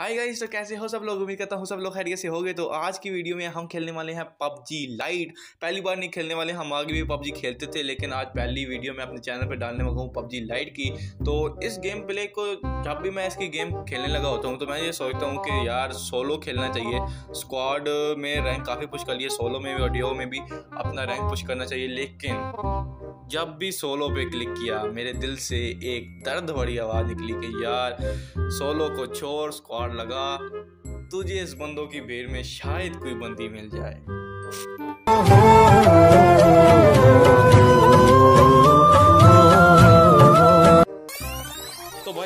hi guys तो कैसे हो सब लोग उम्मीद करता हूँ सब लोग खैरियत से हो गए तो आज की वीडियो में हम खेलने वाले हैं पबजी लाइट पहली बार नहीं खेलने वाले हम आगे भी पबजी खेलते थे लेकिन आज पहली वीडियो मैं अपने चैनल पर डालने वाला हूँ पबजी लाइट की तो इस गेम प्ले को जब भी मैं इसकी गेम खेलने लगा होता हूँ तो मैं ये सोचता हूँ कि यार सोलो खेलना चाहिए स्क्वाड में रैंक काफ़ी पुश कर लिए सोलो में भी और में भी अपना रैंक पुश करना चाहिए लेकिन जब भी सोलो पे क्लिक किया मेरे दिल से एक दर्द भरी आवाज़ निकली कि यार सोलो को छोड़ स्क्वाड लगा तुझे इस बंदों की भीड़ में शायद कोई बंदी मिल जाए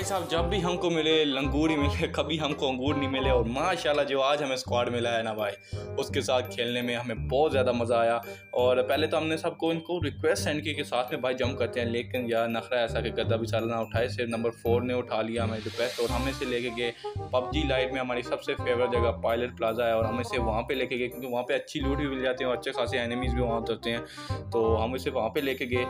भाई साहब जब भी हमको मिले लंगूर ही मिले कभी हमको अंगूर नहीं मिले और माशाल्लाह जो आज हमें स्क्वाड मिला है ना भाई उसके साथ खेलने में हमें बहुत ज़्यादा मज़ा आया और पहले तो हमने सबको इनको रिक्वेस्ट सेंड की कि साथ में भाई जम करते हैं लेकिन यार नखरा ऐसा कि गद्दा भी सारा ना उठाए सिर्फ नंबर फोर ने उठा लिया हमें रिक्वेस्ट और हमें से लेके गए पबजी लाइट में हमारी सबसे फेवरेट जगह पायलट प्लाजा है और हमें से वहाँ पर लेके गए क्योंकि वहाँ पर अच्छी लूट भी मिल जाती है और अच्छे खासे एनिमीज़ भी वहाँ उतरते हैं तो हम उसे वहाँ पर लेके गए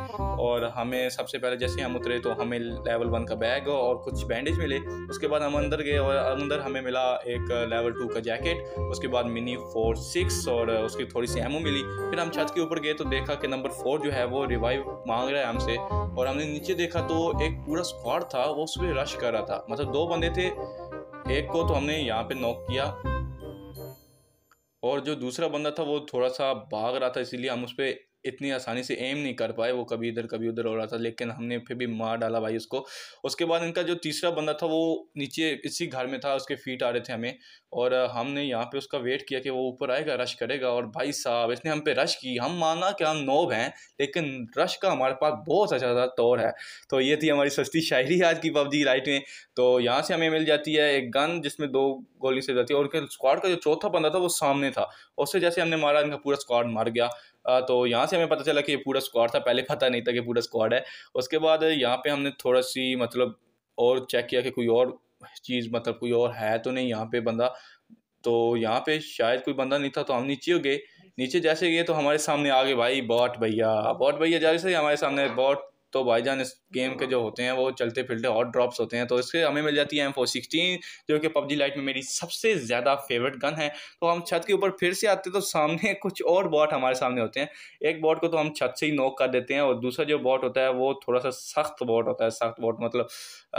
और हमें सबसे पहले जैसे हम उतरे तो हमें लेवल वन का बैग और कुछ बैंडेज मिले उसके बाद हम अंदर गए और अंदर हमें मिला एक लेवल टू का जैकेट उसके बाद मिनी फोर सिक्स और उसकी थोड़ी सी एमओ मिली फिर हम छत के ऊपर गए तो देखा कि नंबर फोर जो है वो रिवाइव मांग रहा है हमसे और हमने नीचे देखा तो एक पूरा स्क्वाड था वो उस पर रश कर रहा था मतलब दो बंदे थे एक को तो हमने यहाँ पे नॉक किया और जो दूसरा बंदा था वो थोड़ा सा भाग रहा था इसीलिए हम उस पर इतनी आसानी से एम नहीं कर पाए वो कभी इधर कभी उधर हो रहा था लेकिन हमने फिर भी मार डाला भाई उसको उसके बाद इनका जो तीसरा बंदा था वो नीचे इसी घर में था उसके फीट आ रहे थे हमें और हमने यहाँ पे उसका वेट किया कि वो ऊपर आएगा रश करेगा और भाई साहब इसने हम पे रश की हम माना कि हम नोब हैं लेकिन रश का हमारे पास बहुत अच्छा सा तौर है तो ये थी हमारी सस्ती शायरी आज की पबजी लाइट में तो यहाँ से हमें मिल जाती है एक गन जिसमें दो गोली से जाती है और उनके स्क्वाड का जो चौथा बंदा था वो सामने था उससे जैसे हमने मारा इनका पूरा स्क्वाड मार गया तो यहाँ से हमें पता चला कि ये पूरा स्क्वाड था पहले पता नहीं था कि पूरा स्क्वाड है उसके बाद यहाँ पे हमने थोड़ा सी मतलब और चेक किया कि कोई और चीज़ मतलब कोई और है तो नहीं यहाँ पे बंदा तो यहाँ पे शायद कोई बंदा नहीं था तो हम नीचे गए नीचे जैसे गए तो हमारे सामने आ गए भाई बॉट भैया बॉट भैया जैसे हमारे सामने बॉट तो जान इस गेम के जो होते हैं वो चलते फिरते हॉट ड्रॉप्स होते हैं तो इससे हमें मिल जाती है एम फोर सिक्सटीन जो कि पबजी लाइट में मेरी सबसे ज़्यादा फेवरेट गन है तो हम छत के ऊपर फिर से आते तो सामने कुछ और बॉट हमारे सामने होते हैं एक बॉट को तो हम छत से ही नोक कर देते हैं और दूसरा जो बॉट होता है वो थोड़ा सा सख्त बॉट होता है सख्त बॉट मतलब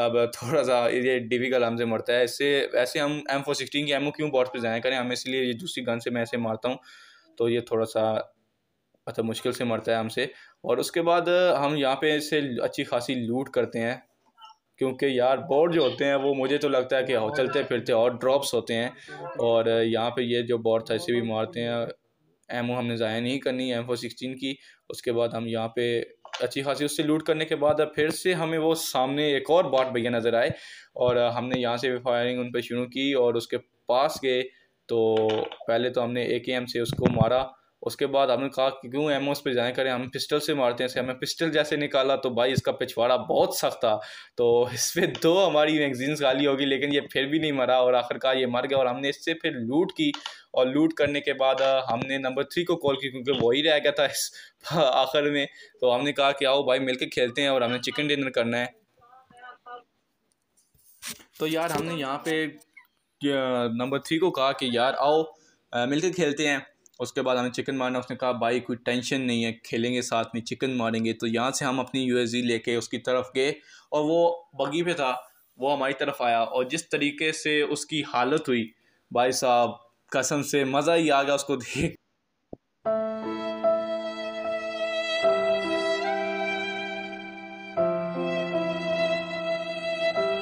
अब थोड़ा सा ये डिफिकल हमसे मरता है इससे ऐसे हम M four sixteen M ammo क्यों बॉट पर जाया करें हम इसलिए ये दूसरी गन से मैं ऐसे मारता हूँ तो ये थोड़ा सा मतलब मुश्किल से मरता है हमसे और उसके बाद हम यहाँ पे से अच्छी खासी लूट करते हैं क्योंकि यार बोर्ड जो होते हैं वो मुझे तो लगता है कि चलते फिरते और ड्रॉप्स होते हैं और यहाँ पे ये जो बोर्ड था इसे भी मारते हैं एमओ हमने ज़ाया नहीं करनी एम फोर सिक्सटीन की उसके बाद हम यहाँ पे अच्छी खासी उससे लूट करने के बाद फिर से हमें वो सामने एक और बॉट भैया नज़र आए और हमने यहाँ से भी फायरिंग उन पर शुरू की और उसके पास गए तो पहले तो हमने ए के एम से उसको मारा उसके बाद हमने कहा कि क्यों एम पे जाए करें हम पिस्टल से मारते हैं इसे हमें पिस्टल जैसे निकाला तो भाई इसका पिछवाड़ा बहुत सख्त था तो इस पर दो हमारी मैगजीन्स खाली होगी लेकिन ये फिर भी नहीं मरा और आखिरकार ये मर गया और हमने इससे फिर लूट की और लूट करने के बाद हमने नंबर थ्री को कॉल की क्योंकि वही रह गया था इस आखिर में तो हमने कहा कि आओ भाई मिलके खेलते हैं और हमने चिकन डिनर करना है तो यार हमने यहाँ पे नंबर थ्री को कहा कि यार आओ मिलके खेलते हैं उसके बाद हमें चिकन मारना उसने कहा भाई कोई टेंशन नहीं है खेलेंगे साथ में चिकन मारेंगे तो यहाँ से हम अपनी यू लेके उसकी तरफ गए और वो बगी पे था वो हमारी तरफ आया और जिस तरीके से उसकी हालत हुई भाई साहब कसम से मज़ा ही आ गया उसको देख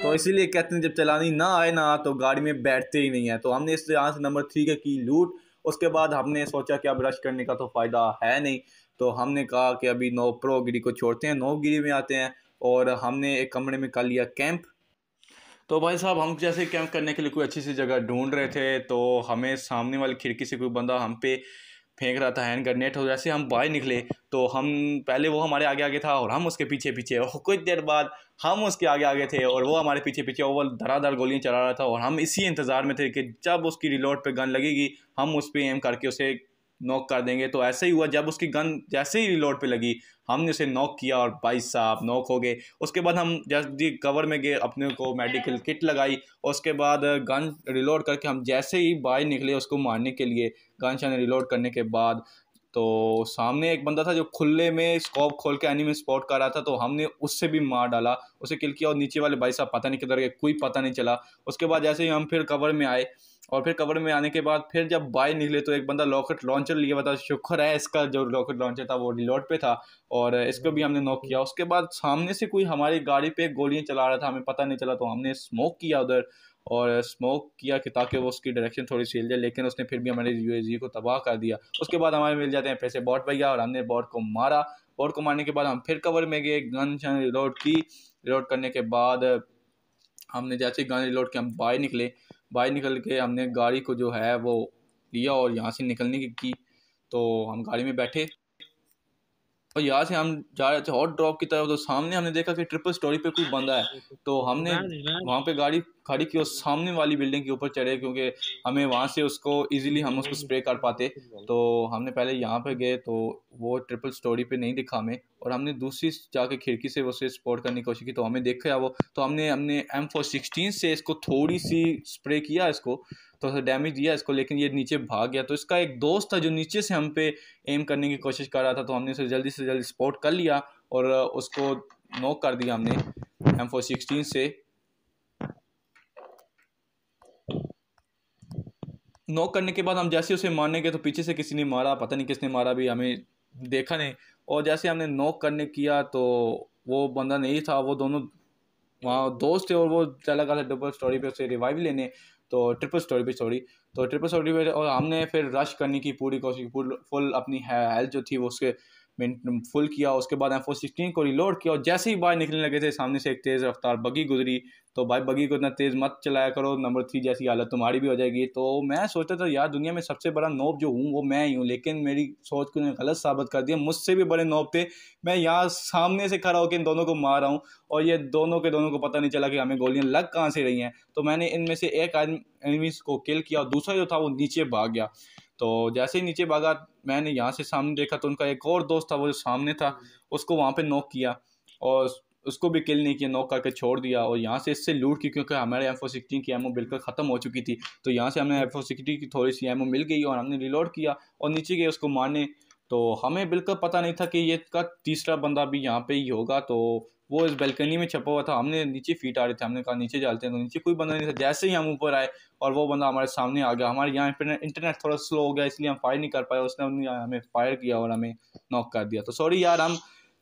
तो इसीलिए कहते हैं जब चलानी ना आए ना तो गाड़ी में बैठते ही नहीं है तो हमने इस यहाँ से नंबर थ्री का की लूट उसके बाद हमने सोचा कि अब रश करने का तो फ़ायदा है नहीं तो हमने कहा कि अभी नौ प्रो गिरी को छोड़ते हैं नो गिरी में आते हैं और हमने एक कमरे में कर लिया कैंप तो भाई साहब हम जैसे कैंप करने के लिए कोई अच्छी सी जगह ढूंढ रहे थे तो हमें सामने वाली खिड़की से कोई बंदा हम पे फेंक रहा था हैंड ग्रेनेट और जैसे हम बाहर निकले तो हम पहले वो हमारे आगे आगे था और हम उसके पीछे पीछे और कुछ देर बाद हम उसके आगे आगे थे और वो हमारे पीछे पीछे ओवल वो धराधर गोलियाँ चला रहा था और हम इसी इंतज़ार में थे कि जब उसकी रिलोट पे गन लगेगी हम उस पर एम करके उसे नॉक कर देंगे तो ऐसे ही हुआ जब उसकी गन जैसे ही रिलोड पे लगी हमने उसे नॉक किया और भाई साहब नॉक हो गए उसके बाद हम जैसे कवर में गए अपने को मेडिकल किट लगाई और उसके बाद गन रिलोड करके हम जैसे ही बाहर निकले उसको मारने के लिए गन शन रिलोड करने के बाद तो सामने एक बंदा था जो खुले में स्कोप खोल के एनिमी स्पॉट कर रहा था तो हमने उससे भी मार डाला उसे किल किया और नीचे वाले भाई साहब पता नहीं किधर गए कोई पता नहीं चला उसके बाद जैसे ही हम फिर कवर में आए और फिर कवर में आने के बाद फिर जब बाय निकले तो एक बंदा लॉकेट लॉन्चर लिया बता शुक्र है इसका जो लॉकेट लॉन्चर था वो रिलोट पे था और इसको भी हमने नॉक किया उसके बाद सामने से कोई हमारी गाड़ी पे गोलियाँ चला रहा था हमें पता नहीं चला तो हमने स्मोक किया उधर और स्मोक किया कि ताकि वो उसकी डायरेक्शन थोड़ी सी हिल जाए लेकिन उसने फिर भी हमारे यू को तबाह कर दिया उसके बाद हमारे मिल जाते हैं पैसे बॉट भैया और हमने बॉट को मारा बॉट को मारने के बाद हम फिर कवर में गए गन शन रिलोड की रिलोड करने के बाद हमने जैसे गन रिलोड के हम बाहर निकले बाहर निकल के हमने गाड़ी को जो है वो लिया और यहाँ से निकलने की की तो हम गाड़ी में बैठे और यहाँ से हम जा रहे थे हॉट ड्रॉप की तरफ तो सामने हमने देखा कि ट्रिपल स्टोरी पे कोई बंदा है तो हमने वहाँ पे गाड़ी खड़ी की उस सामने वाली बिल्डिंग के ऊपर चढ़े क्योंकि हमें वहाँ से उसको इजीली हम उसको स्प्रे कर पाते तो हमने पहले यहाँ पे गए तो वो ट्रिपल स्टोरी पे नहीं दिखा हमें और हमने दूसरी जाके खिड़की से उसे स्पोर्ट करने की कोशिश की तो हमें देखा वो तो हमने हमने एम फोर सिक्सटीन से इसको थोड़ी सी स्प्रे किया इसको थोड़ा सा डैमेज दिया इसको लेकिन ये नीचे भाग गया तो इसका एक दोस्त था जो नीचे से हम पे एम करने की कोशिश कर रहा था तो हमने उसे जल्दी से जल्दी स्पॉट कर लिया और उसको नोक कर दिया हमने एम फोर सिक्सटीन से नॉक करने के बाद हम जैसे उसे मारने गए तो पीछे से किसी ने मारा पता नहीं किसने मारा भी हमें देखा नहीं और जैसे हमने नॉक करने किया तो वो बंदा नहीं था वो दोनों वहाँ दोस्त थे और वो चला गया था डबल स्टोरी पे उसे रिवाइव लेने तो ट्रिपल स्टोरी पे सॉरी तो ट्रिपल स्टोरी पे और हमने फिर रश करने की पूरी कोशिश फुल अपनी हेल्थ जो थी वो उसके मिनट फुल किया उसके बाद एम फोर सिक्सटीन को रिलोड किया और जैसे ही बाहर निकलने लगे थे सामने से एक तेज़ रफ्तार बगी गुजरी तो भाई बगी को इतना तेज़ मत चलाया करो नंबर थ्री जैसी हालत तुम्हारी भी हो जाएगी तो मैं सोचता था यार दुनिया में सबसे बड़ा नोब जो हूँ वो मैं ही हूँ लेकिन मेरी सोच को उन्होंने गलत साबित कर दिया मुझसे भी बड़े नोब थे मैं यहाँ सामने से खड़ा होकर इन दोनों को मार रहा हूँ और ये दोनों के दोनों को पता नहीं चला कि हमें गोलियाँ लग कहाँ से रही हैं तो मैंने इनमें से एक आदमी एनिमीज को किल किया और दूसरा जो था वो नीचे भाग गया तो जैसे ही नीचे भागा मैंने यहाँ से सामने देखा तो उनका एक और दोस्त था वो जो सामने था उसको वहाँ पे नॉक किया और उसको भी किल नहीं किया नॉक करके छोड़ दिया और यहाँ से इससे लूट की क्योंकि हमारे एम सिक्सटीन की एमओ बिल्कुल ख़त्म हो चुकी थी तो यहाँ से हमें एम सिक्सटीन की थोड़ी सी एमओ मिल गई और हमने रिलोड किया और नीचे गए उसको मारने तो हमें बिल्कुल पता नहीं था कि ये का तीसरा बंदा भी यहाँ पे ही होगा तो वो इस बेलकनी में छपा हुआ था हमने नीचे फीट आ रहे थे हमने कहा नीचे डालते हैं तो नीचे कोई बंदा नहीं था जैसे ही हम ऊपर आए और वो बंदा हमारे सामने आ गया हमारे यहाँ इंटरनेट थोड़ा स्लो हो गया इसलिए हम फायर नहीं कर पाए उसने हमें फायर किया और हमें नॉक कर दिया तो सॉरी यार हम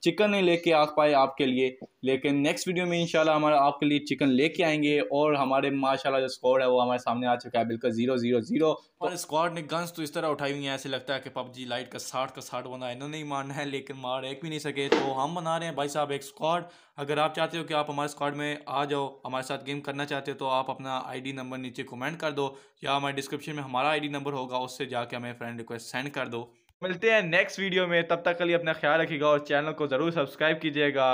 चिकन नहीं लेके आ पाए आपके लिए लेकिन नेक्स्ट वीडियो में इंशाल्लाह हमारा आपके लिए चिकन लेके आएंगे और हमारे माशाल्लाह जो स्कॉड है वो हमारे सामने आ चुका है बिल्कुल जीरो जीरो जीरो और स्कॉड ने गन्स तो इस तरह उठाई हुई है ऐसे लगता है कि पबजी लाइट का साठ का साठ बना इन्होंने ही मारना है लेकिन मार एक भी नहीं सके तो हम बना रहे हैं भाई साहब एक स्कॉड अगर आप चाहते हो कि आप हमारे स्कॉड में आ जाओ हमारे साथ गेम करना चाहते हो तो आप अपना आई नंबर नीचे कमेंट कर दो या हमारे डिस्क्रिप्शन में हमारा आई नंबर होगा उससे जाके हमें फ्रेंड रिक्वेस्ट सेंड कर दो मिलते हैं नेक्स्ट वीडियो में तब तक के लिए अपना ख्याल रखिएगा और चैनल को ज़रूर सब्सक्राइब कीजिएगा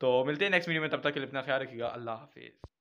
तो मिलते हैं नेक्स्ट वीडियो में तब तक के लिए अपना ख्याल रखिएगा अल्लाह हाफिज़